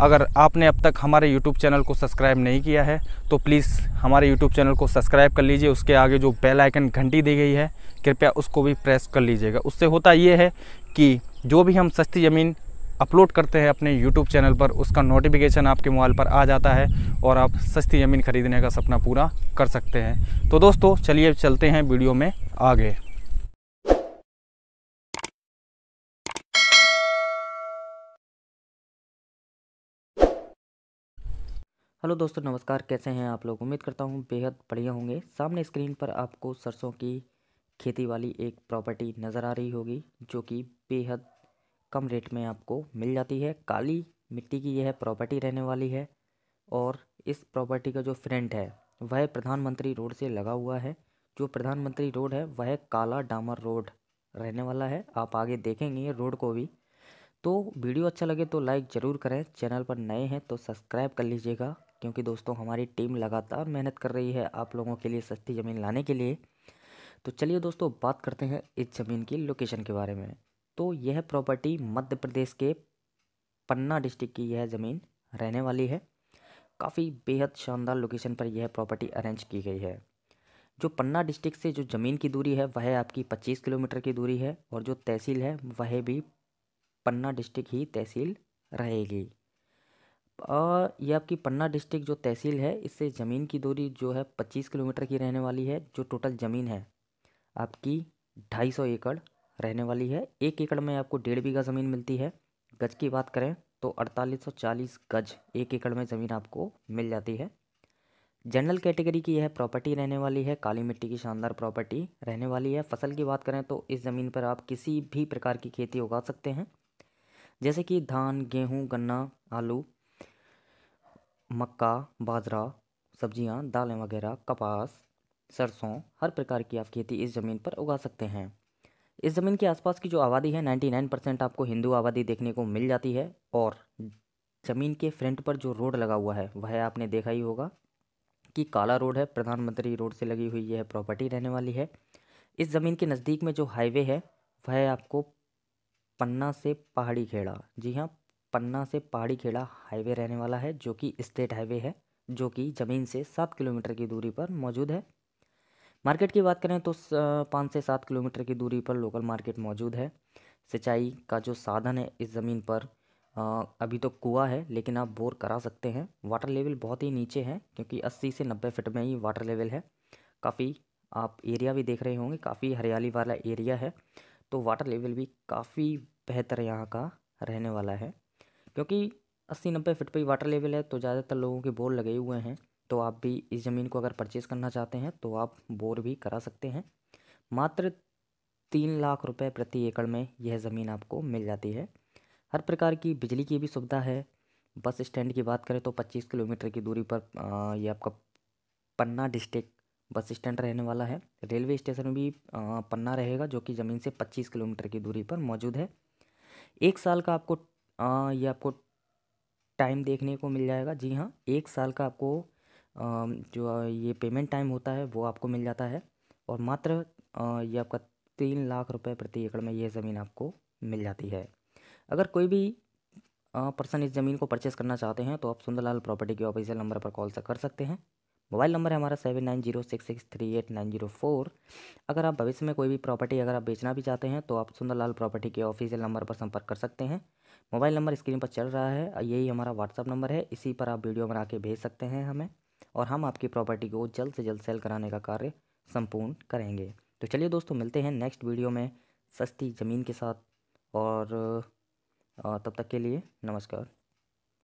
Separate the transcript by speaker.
Speaker 1: अगर आपने अब तक हमारे यूट्यूब चैनल को सब्सक्राइब नहीं किया है तो प्लीज़ हमारे यूट्यूब चैनल को सब्सक्राइब कर लीजिए उसके आगे जो बेल आइकन घंटी दी गई है कृपया उसको भी प्रेस कर लीजिएगा उससे होता ये है कि जो भी हम सस्ती ज़मीन अपलोड करते हैं अपने यूट्यूब चैनल पर उसका नोटिफिकेशन आपके मोबाइल पर आ जाता है और आप सस्ती ज़मीन खरीदने का सपना पूरा कर सकते हैं तो दोस्तों चलिए चलते हैं वीडियो में आगे हेलो दोस्तों नमस्कार कैसे हैं आप लोग उम्मीद करता हूँ बेहद बढ़िया होंगे सामने स्क्रीन पर आपको सरसों की खेती वाली एक प्रॉपर्टी नज़र आ रही होगी जो कि बेहद कम रेट में आपको मिल जाती है काली मिट्टी की यह प्रॉपर्टी रहने वाली है और इस प्रॉपर्टी का जो फ्रंट है वह प्रधानमंत्री रोड से लगा हुआ है जो प्रधानमंत्री रोड है वह काला डामर रोड रहने वाला है आप आगे देखेंगे रोड को भी तो वीडियो अच्छा लगे तो लाइक ज़रूर करें चैनल पर नए हैं तो सब्सक्राइब कर लीजिएगा क्योंकि दोस्तों हमारी टीम लगातार मेहनत कर रही है आप लोगों के लिए सस्ती ज़मीन लाने के लिए तो चलिए दोस्तों बात करते हैं इस ज़मीन की लोकेशन के बारे में तो यह प्रॉपर्टी मध्य प्रदेश के पन्ना डिस्ट्रिक्ट की यह ज़मीन रहने वाली है काफ़ी बेहद शानदार लोकेशन पर यह प्रॉपर्टी अरेंज की गई है जो पन्ना डिस्ट्रिक्ट से जो ज़मीन की दूरी है वह आपकी पच्चीस किलोमीटर की दूरी है और जो तहसील है वह भी पन्ना डिस्ट्रिक्ट ही तहसील रहेगी ये आपकी पन्ना डिस्ट्रिक्ट जो तहसील है इससे ज़मीन की दूरी जो है पच्चीस किलोमीटर की रहने वाली है जो टोटल ज़मीन है आपकी ढाई सौ एकड़ रहने वाली है एक एकड़ में आपको डेढ़ बीघा ज़मीन मिलती है गज की बात करें तो अड़तालीस सौ चालीस गज एक एकड़ में ज़मीन आपको मिल जाती है जनरल कैटेगरी की यह प्रॉपर्टी रहने वाली है काली मिट्टी की शानदार प्रॉपर्टी रहने वाली है फसल की बात करें तो इस ज़मीन पर आप किसी भी प्रकार की खेती उगा सकते हैं जैसे कि धान गेहूँ गन्ना आलू मक्का बाजरा सब्जियां, दालें वगैरह कपास सरसों हर प्रकार की आप खेती इस ज़मीन पर उगा सकते हैं इस ज़मीन के आसपास की जो आबादी है 99 परसेंट आपको हिंदू आबादी देखने को मिल जाती है और ज़मीन के फ्रंट पर जो रोड लगा हुआ है वह आपने देखा ही होगा कि काला रोड है प्रधानमंत्री रोड से लगी हुई यह प्रॉपर्टी रहने वाली है इस ज़मीन के नज़दीक में जो हाईवे है वह आपको पन्ना से पहाड़ी खेड़ा जी हाँ पन्ना से पहाड़ी खेड़ा हाईवे रहने वाला है जो कि स्टेट हाईवे है जो कि ज़मीन से सात किलोमीटर की दूरी पर मौजूद है मार्केट की बात करें तो पाँच से सात किलोमीटर की दूरी पर लोकल मार्केट मौजूद है सिंचाई का जो साधन है इस ज़मीन पर अभी तो कुआ है लेकिन आप बोर करा सकते हैं वाटर लेवल बहुत ही नीचे है क्योंकि 80 से 90 फीट में ही वाटर लेवल है काफ़ी आप एरिया भी देख रहे होंगे काफ़ी हरियाली वाला एरिया है तो वाटर लेवल भी काफ़ी बेहतर यहाँ का रहने वाला है क्योंकि अस्सी नब्बे फिट पर ही वाटर लेवल है तो ज़्यादातर लोगों के बोर लगे हुए हैं तो आप भी इस ज़मीन को अगर परचेज़ करना चाहते हैं तो आप बोर भी करा सकते हैं मात्र तीन लाख रुपए प्रति एकड़ में यह ज़मीन आपको मिल जाती है हर प्रकार की बिजली की भी सुविधा है बस स्टैंड की बात करें तो पच्चीस किलोमीटर की दूरी पर यह आपका पन्ना डिस्ट्रिक्ट बस स्टैंड रहने वाला है रेलवे स्टेशन भी पन्ना रहेगा जो कि ज़मीन से पच्चीस किलोमीटर की दूरी पर मौजूद है एक साल का आपको आ, ये आपको टाइम देखने को मिल जाएगा जी हाँ एक साल का आपको आ, जो ये पेमेंट टाइम होता है वो आपको मिल जाता है और मात्र आ, ये आपका तीन लाख रुपए प्रति एकड़ में ये ज़मीन आपको मिल जाती है अगर कोई भी पर्सन इस ज़मीन को परचेस करना चाहते हैं तो आप सुंदरलाल प्रॉपर्टी के ऑफिशियल नंबर पर कॉल कर सकते हैं मोबाइल नंबर है हमारा seven nine zero six six three eight nine zero four अगर आप भविष्य में कोई भी प्रॉपर्टी अगर आप बेचना भी चाहते हैं तो आप सुंदरलाल प्रॉपर्टी के ऑफिशियल नंबर पर संपर्क कर सकते हैं मोबाइल नंबर स्क्रीन पर चल रहा है यही हमारा व्हाट्सअप नंबर है इसी पर आप वीडियो बना के भेज सकते हैं हमें और हम आपकी प्रॉपर्टी को जल्द से जल्द सेल कराने का कार्य संपूर्ण करेंगे तो चलिए दोस्तों मिलते हैं नेक्स्ट वीडियो में सस्ती ज़मीन के साथ और तब तक के लिए नमस्कार